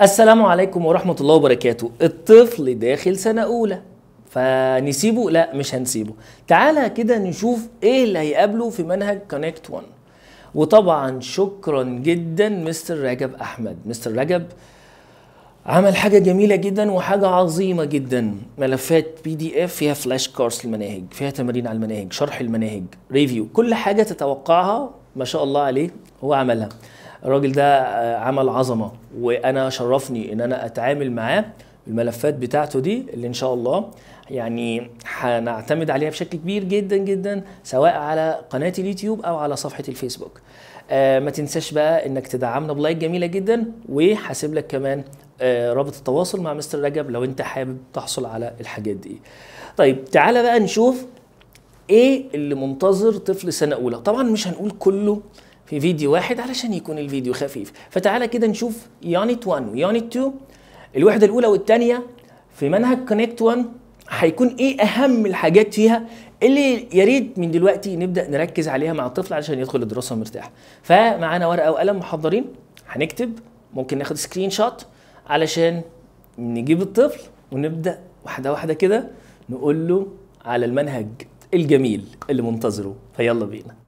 السلام عليكم ورحمة الله وبركاته الطفل داخل سنة أولى فنسيبه؟ لا مش هنسيبه تعالى كده نشوف ايه اللي هيقابله في منهج كونكت 1 وطبعا شكرا جدا مستر رجب أحمد مستر رجب عمل حاجة جميلة جدا وحاجة عظيمة جدا ملفات بي دي اف فيها فلاش كارس المناهج فيها تمارين على المناهج شرح المناهج ريفيو كل حاجة تتوقعها ما شاء الله عليه هو عملها الراجل ده آه، عمل عظمه وانا شرفني ان انا اتعامل معاه الملفات بتاعته دي اللي ان شاء الله يعني هنعتمد عليها بشكل كبير جدا جدا سواء على قناه اليوتيوب او على صفحه الفيسبوك آه ما تنساش بقى انك تدعمنا بلايك جميله جدا وهسيب لك كمان آه رابط التواصل مع مستر رجب لو انت حابب تحصل على الحاجات دي طيب تعالى بقى نشوف ايه اللي منتظر طفل سنه اولى طبعا مش هنقول كله في فيديو واحد علشان يكون الفيديو خفيف فتعالى كده نشوف يونت 1 ويونت 2 الوحده الاولى والثانيه في منهج كونكت 1 هيكون ايه اهم الحاجات فيها اللي يا ريت من دلوقتي نبدا نركز عليها مع الطفل علشان يدخل الدراسه مرتاح فمعانا ورقه وقلم محضرين هنكتب ممكن ناخد سكرين شوت علشان نجيب الطفل ونبدا واحده واحده كده نقول له على المنهج الجميل اللي منتظره فيلا بينا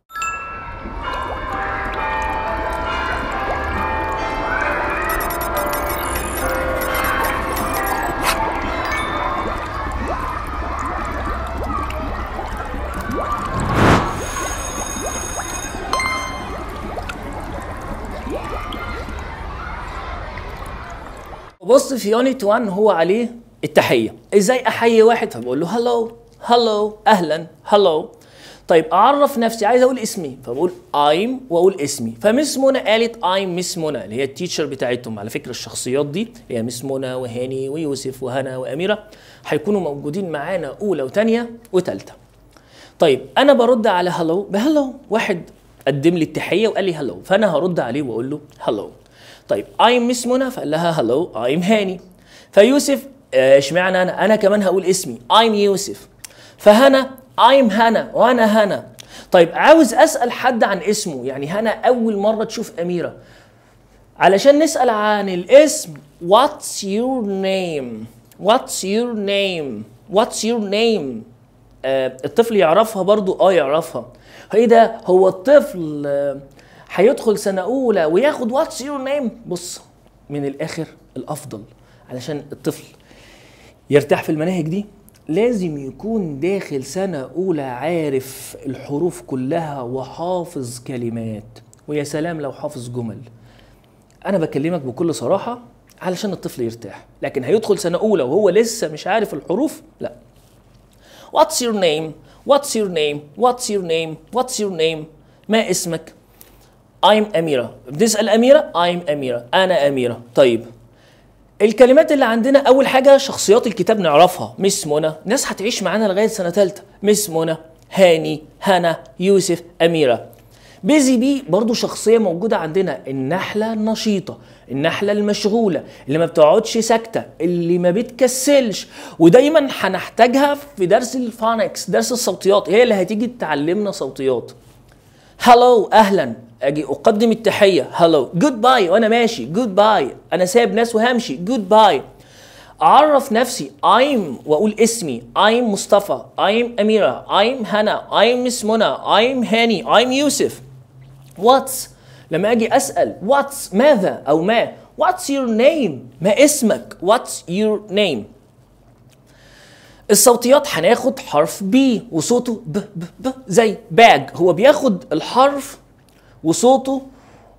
بص في يونت 1 هو عليه التحيه ازاي احيي واحد فبقول له هلو هلو اهلا هلو طيب اعرف نفسي عايز اقول اسمي فبقول ايم واقول اسمي فمس منى قالت ايم مس منى اللي هي التيتشر بتاعتهم على فكره الشخصيات دي اللي هي مس منى وهاني ويوسف وهنا واميره هيكونوا موجودين معانا اولى وثانيه وثالثه طيب انا برد على هلو بهلو واحد قدم لي التحيه وقال لي هلو فانا هرد عليه واقول له هلو طيب ايم مس منى فقال لها هلو ايم هاني فيوسف آه، اشمعنى انا انا كمان هقول اسمي ايم يوسف فهنا ايم هنا وانا هنا طيب عاوز اسال حد عن اسمه يعني هنا اول مره تشوف اميره علشان نسال عن الاسم واتس يور نيم واتس يور نيم واتس يور نيم الطفل يعرفها برضو اه يعرفها ايه ده هو الطفل آه هيدخل سنه اولى وياخد واتس يور نيم بص من الاخر الافضل علشان الطفل يرتاح في المناهج دي لازم يكون داخل سنة أولى عارف الحروف كلها وحافظ كلمات ويا سلام لو حافظ جمل أنا بكلمك بكل صراحة علشان الطفل يرتاح لكن هيدخل سنة أولى وهو لسه مش عارف الحروف لا What's your name? What's your name? What's your name? What's your name? ما اسمك؟ I'm أميرة بنسأل أميرة I'm أميرة أنا أميرة طيب الكلمات اللي عندنا أول حاجة شخصيات الكتاب نعرفها مس منى ناس هتعيش معانا لغاية سنة تالتة مس منى هاني هنا يوسف أميرة بيزي بي برضو شخصية موجودة عندنا النحلة النشيطة النحلة المشغولة اللي ما بتقعدش ساكتة اللي ما بتكسلش ودايما هنحتاجها في درس الفانكس درس الصوتيات هي اللي هتيجي تعلمنا صوتيات هلو أهلا اجي اقدم التحيه هلو جود باي وانا ماشي جود باي انا سايب ناس وهمشي جود باي اعرف نفسي ايم واقول اسمي ايم مصطفى ايم اميره ايم هنا ايم مس منى ايم هاني ايم يوسف واتس لما اجي اسال واتس ماذا او ما واتس يور نيم ما اسمك واتس يور نيم الصوتيات هناخد حرف بي وصوته ب ب ب زي باج هو بياخد الحرف وصوته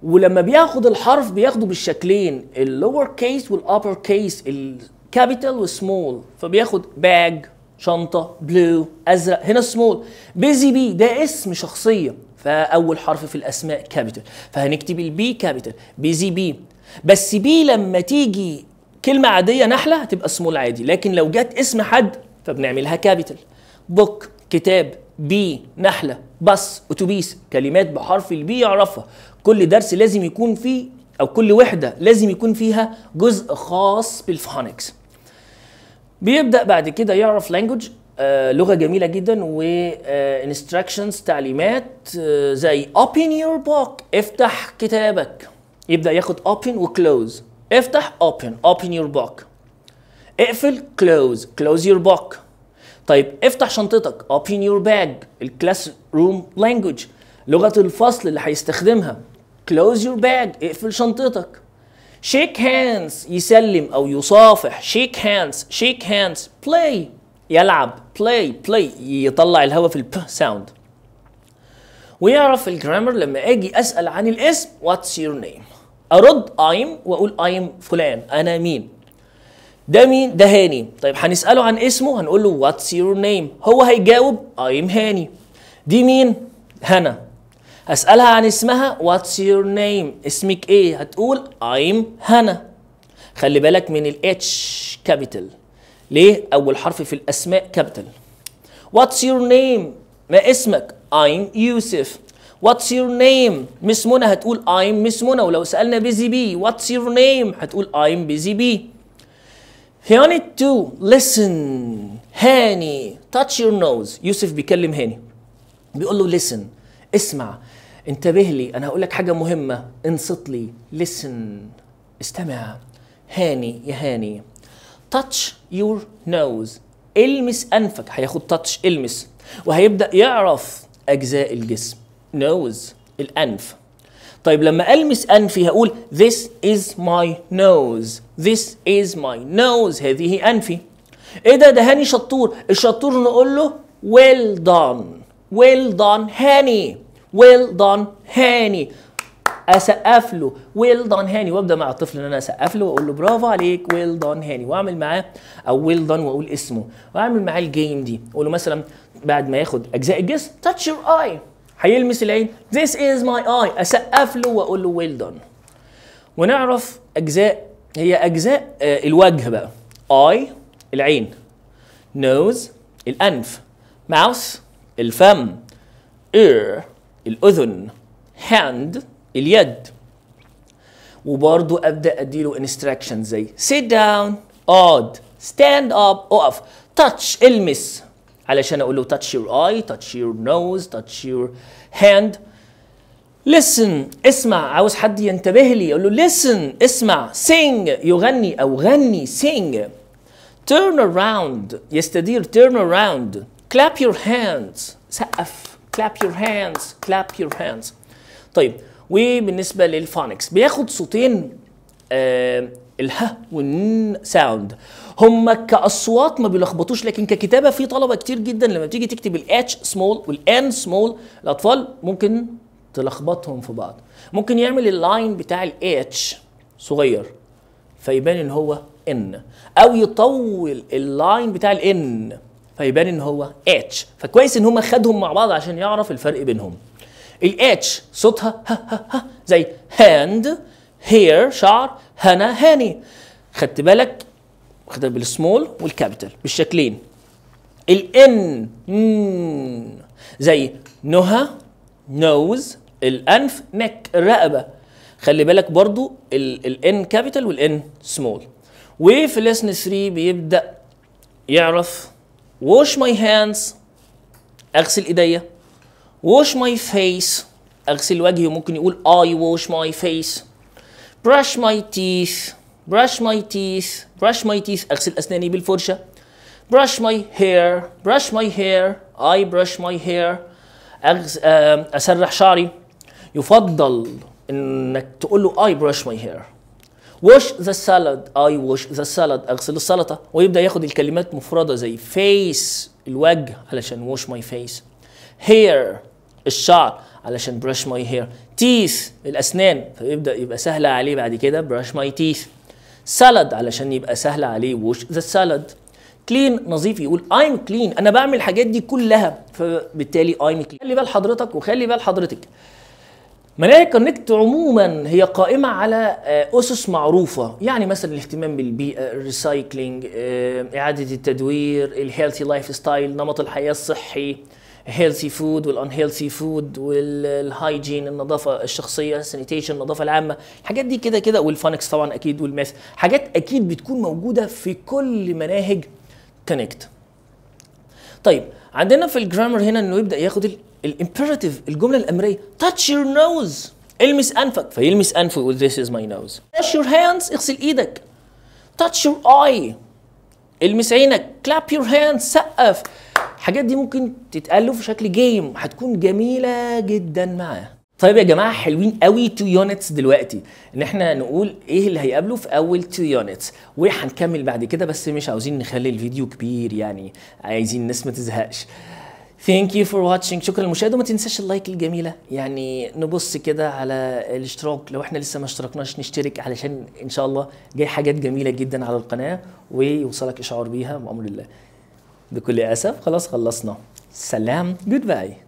ولما بياخد الحرف بياخده بالشكلين اللور كيس والابر كيس الكابيتال والسمول فبياخد باج شنطه بلو ازرق هنا سمول بيزي بي ده اسم شخصيه فاول حرف في الاسماء كابيتال فهنكتب البي كابيتال بيزي بي بس بي لما تيجي كلمه عاديه نحله هتبقى سمول عادي لكن لو جت اسم حد فبنعملها كابيتال بوك كتاب بي نحله بس اتوبيس كلمات بحرف البي يعرفها كل درس لازم يكون فيه او كل وحده لازم يكون فيها جزء خاص بالفونكس بيبدا بعد كده يعرف لانجوج آه لغه جميله جدا و انستراكشنز آه، تعليمات آه زي open your book افتح كتابك يبدا ياخد open وكلوز افتح open open your book اقفل close close your book طيب افتح شنطتك open your bag الكلاس روم لانجوج لغة الفصل اللي هيستخدمها close your bag اقفل شنطتك shake hands يسلم أو يصافح shake hands shake hands play يلعب play play يطلع الهواء في الب ساوند ويعرف الجرامر لما اجي اسال عن الاسم واتس يور نيم ارد ايم واقول ايم فلان انا مين ده مين ده هاني طيب هنساله عن اسمه هنقول له واتس يور نيم هو هيجاوب ايم هاني دي مين هنا هسالها عن اسمها واتس يور نيم اسمك ايه هتقول ايم هنا خلي بالك من الاتش كابيتال ليه اول حرف في الاسماء كابيتال واتس يور نيم ما اسمك ايم يوسف واتس يور نيم مس منى هتقول ايم مس منى ولو سالنا بيزي بي واتس يور نيم هتقول ايم بيزي بي هاني تو to listen هاني touch your nose يوسف بيكلم هاني بيقول له listen اسمع انتبه لي انا هقول لك حاجه مهمه انصت لي listen استمع هاني يا هاني touch your nose المس انفك هياخد touch المس وهيبدا يعرف اجزاء الجسم nose الانف طيب لما ألمس أنفي هقول this is my nose this is my nose هذه أنفي إيه ده ده هاني شطور الشطور نقول له well done well done هاني well done هاني اسقف له ويل دون هاني وابدا مع الطفل ان انا اسقف له واقول له برافو عليك ويل دون هاني واعمل معاه او ويل دون واقول اسمه واعمل معاه الجيم دي اقول له مثلا بعد ما ياخد اجزاء الجسم تاتش يور اي هيلمس العين this is my eye اسقف له واقول له ويل well done ونعرف اجزاء هي اجزاء آه، الوجه بقى eye العين نوز الانف ماوس الفم ear الاذن hand اليد وبرضو ابدا اديله instructions زي sit down odd stand up اقف touch المس علشان اقول له touch your eye touch your nose touch your hand listen اسمع عاوز حد ينتبه لي اقول له listen اسمع sing يغني او غني sing turn around يستدير turn around clap your hands سقف clap your hands clap your hands طيب وبالنسبه للفونكس بياخد صوتين آه الها والن ساوند هم كاصوات ما بيلخبطوش لكن ككتابه في طلبه كتير جدا لما بتيجي تكتب الاتش سمول والان سمول الاطفال ممكن تلخبطهم في بعض ممكن يعمل اللاين بتاع الاتش صغير فيبان ان هو ان او يطول اللاين بتاع الان فيبان ان هو اتش فكويس ان هم خدهم مع بعض عشان يعرف الفرق بينهم الاتش صوتها ها ها ها زي هاند هير شعر هنا هاني خدت بالك خدت بالسمول والكابيتال بالشكلين الان زي نهى نوز الانف نك الرقبه خلي بالك برضو الان كابيتال والان سمول وفي لسن 3 بيبدا يعرف wash my hands اغسل ايديا wash my face اغسل وجهي وممكن يقول I wash my face brush my teeth brush my teeth brush my teeth اغسل اسناني بالفرشه brush my hair brush my hair I brush my hair أغز... اسرح شعري يفضل انك تقول له I brush my hair wash the salad I wash the salad اغسل السلطه ويبدا ياخد الكلمات مفرده زي face الوجه علشان wash my face hair الشعر علشان brush my hair teeth الأسنان فيبدأ يبقى سهل عليه بعد كده brush my teeth salad علشان يبقى سهل عليه wash the salad clean نظيف يقول I'm clean أنا بعمل الحاجات دي كلها فبالتالي I'm clean خلي بال حضرتك وخلي بال حضرتك ملائكة كونكت عموما هي قائمة على آه، أسس معروفة يعني مثلا الاهتمام بالبيئة الريسايكلينج آه، إعادة التدوير الهيلثي لايف ستايل نمط الحياة الصحي الهيلثي فود والانهيلثي فود والهايجين النظافه الشخصيه السانيتيشن النظافه العامه الحاجات دي كده كده والفانكس طبعا اكيد والماث حاجات اكيد بتكون موجوده في كل مناهج كونكت طيب عندنا في الجرامر هنا انه يبدا ياخد الامبيراتيف الجمله الامريه تاتش يور نوز المس انفك فيلمس انفه يقول ذيس از ماي نوز تاتش يور هاندز اغسل ايدك تاتش يور اي المس عينك كلاب يور هاندز سقف الحاجات دي ممكن تتقال في شكل جيم هتكون جميله جدا معاه طيب يا جماعه حلوين قوي تو يونتس دلوقتي ان احنا نقول ايه اللي هيقابله في اول تو يونتس وهنكمل بعد كده بس مش عاوزين نخلي الفيديو كبير يعني عايزين الناس ما تزهقش ثانك يو فور واتشنج شكرا للمشاهده وما تنساش اللايك الجميله يعني نبص كده على الاشتراك لو احنا لسه ما اشتركناش نشترك علشان ان شاء الله جاي حاجات جميله جدا على القناه ويوصلك اشعار بيها بامر الله بكل اسف خلاص خلصنا سلام جود باي